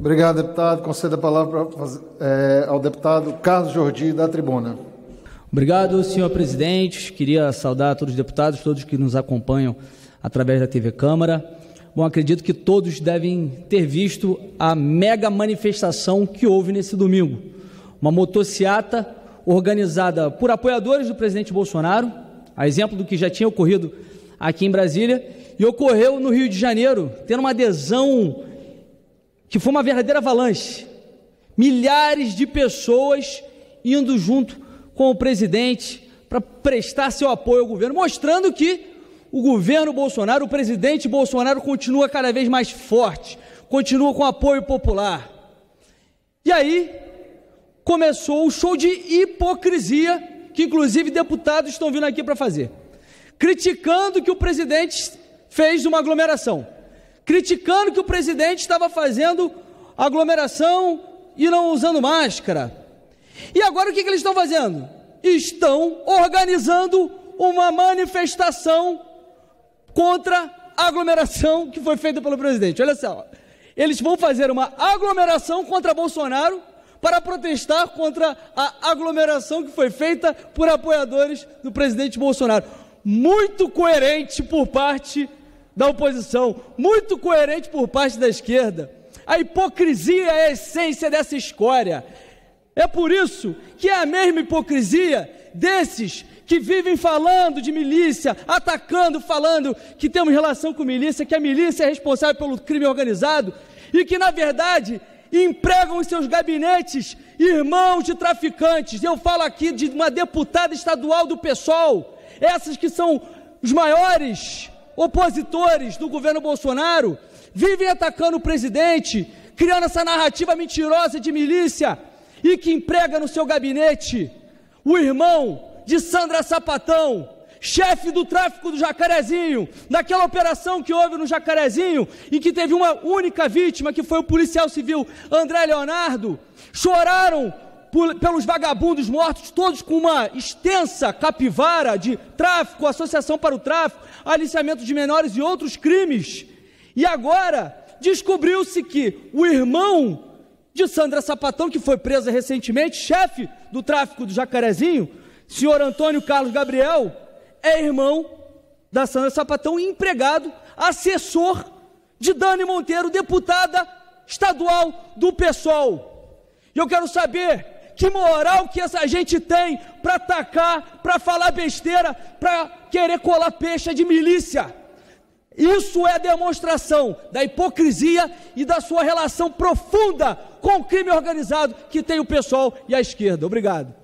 Obrigado, deputado. Concedo a palavra é, ao deputado Carlos Jordi, da tribuna. Obrigado, senhor presidente. Queria saudar todos os deputados, todos que nos acompanham através da TV Câmara. Bom, acredito que todos devem ter visto a mega manifestação que houve nesse domingo. Uma motociata organizada por apoiadores do presidente Bolsonaro, a exemplo do que já tinha ocorrido aqui em Brasília, e ocorreu no Rio de Janeiro, tendo uma adesão que foi uma verdadeira avalanche. Milhares de pessoas indo junto com o presidente para prestar seu apoio ao governo, mostrando que o governo Bolsonaro, o presidente Bolsonaro continua cada vez mais forte, continua com apoio popular. E aí começou o show de hipocrisia que inclusive deputados estão vindo aqui para fazer, criticando que o presidente fez uma aglomeração criticando que o presidente estava fazendo aglomeração e não usando máscara. E agora o que, que eles estão fazendo? Estão organizando uma manifestação contra a aglomeração que foi feita pelo presidente. Olha só, eles vão fazer uma aglomeração contra Bolsonaro para protestar contra a aglomeração que foi feita por apoiadores do presidente Bolsonaro. Muito coerente por parte da oposição, muito coerente por parte da esquerda. A hipocrisia é a essência dessa escória. É por isso que é a mesma hipocrisia desses que vivem falando de milícia, atacando, falando que temos relação com milícia, que a milícia é responsável pelo crime organizado e que, na verdade, empregam em seus gabinetes irmãos de traficantes. Eu falo aqui de uma deputada estadual do PSOL, essas que são os maiores opositores do governo Bolsonaro vivem atacando o presidente, criando essa narrativa mentirosa de milícia e que emprega no seu gabinete o irmão de Sandra Sapatão, chefe do tráfico do Jacarezinho, daquela operação que houve no Jacarezinho e que teve uma única vítima, que foi o policial civil André Leonardo, choraram por, pelos vagabundos mortos, todos com uma extensa capivara de tráfico, associação para o tráfico, aliciamento de menores e outros crimes. E agora descobriu-se que o irmão de Sandra Sapatão, que foi presa recentemente, chefe do tráfico do Jacarezinho, senhor Antônio Carlos Gabriel, é irmão da Sandra Sapatão, empregado, assessor de Dani Monteiro, deputada estadual do PSOL. E eu quero saber que moral que essa gente tem para atacar, para falar besteira, para querer colar peixe de milícia? Isso é demonstração da hipocrisia e da sua relação profunda com o crime organizado que tem o pessoal e a esquerda. Obrigado.